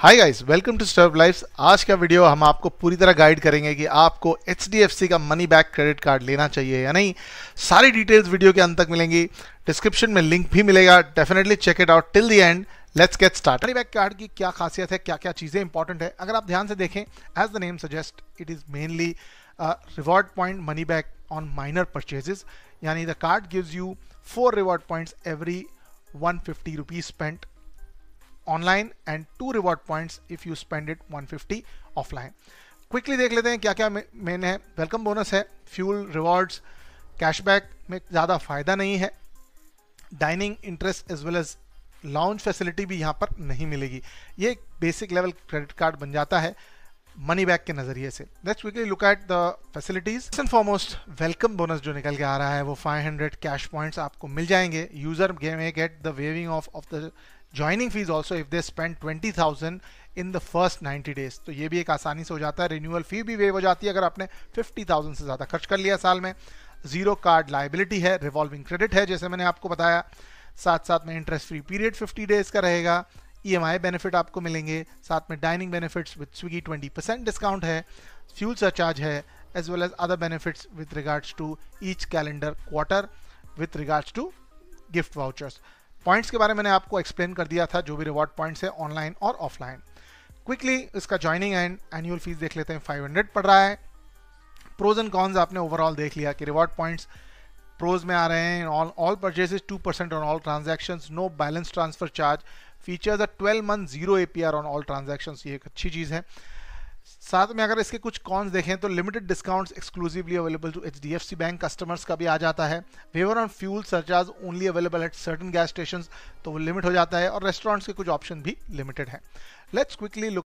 hi guys welcome to starve lifes आज का video हम आपको पूरी तरह गाइड करेंगे कि आपको एच का मनी बैक क्रेडिट कार्ड लेना चाहिए या नहीं सारी डिटेल्स वीडियो के अंत तक मिलेंगी डिस्क्रिप्शन में लिंक भी मिलेगा definitely check it out till the end let's get start money back card की क्या खासियत है क्या क्या चीज़ें इंपॉर्टेंट है अगर आप ध्यान से देखें as the name suggest it is mainly reward point money back on minor purchases यानी the card gives you four reward points every one fifty rupees spent online and two reward points if you spend it 150 offline quickly देख लेते हैं क्या क्या main है welcome bonus है fuel rewards cashback में ज़्यादा फायदा नहीं है dining interest as well as lounge facility भी यहाँ पर नहीं मिलेगी ये एक बेसिक लेवल क्रेडिट कार्ड बन जाता है मनी बैक के नजरिए से let's quickly look at the facilities and foremost welcome bonus जो निकल के आ रहा है वो 500 कैश पॉइंट्स आपको मिल जाएंगे user may get the waiving off off the joining fee also if they spend twenty thousand in the first ninety days तो ये भी एक आसानी से हो जाता है रिन्यूअल फी भी वेव हो जाती है अगर आपने फिफ्टी थाउजेंड से ज़्यादा खर्च कर लिया साल में जीरो कार्ड लाइबिलिटी है रिवॉल्विंग क्रेडिट है जैसे मैंने आपको बताया साथ साथ में interest free period fifty days का रहेगा ई e बेनिफिट आपको मिलेंगे साथ में dining benefits with Swiggy 20 percent discount है फ्यूल सरचार्ज है as well as other benefits with regards to each calendar quarter with regards to gift vouchers points के बारे में मैंने आपको एक्सप्लेन कर दिया था जो भी रिवॉर्ड पॉइंट्स है ऑनलाइन और ऑफलाइन क्विकली इसका ज्वाइनिंग एंड एनुअल फीस देख लेते हैं हंड्रेड पड़ रहा है प्रोज एंड कॉन्स आपने ओवरऑल देख लिया कि रिवॉर्ड पॉइंट्स प्रोज में आ रहे हैं all all purchases two percent on all transaction no balance transfer charge features a 12 month zero APR on all transactions ये एक अच्छी चीज़ है साथ में अगर इसके कुछ कॉन्स देखें तो limited discounts exclusively available to H bank customers का भी आ जाता है waiver on fuel surcharge only available at certain gas station तो वो लिमिट हो जाता है और रेस्टोरेंट्स के कुछ ऑप्शन भी लिमिटेड है लेट्स क्विकली लुक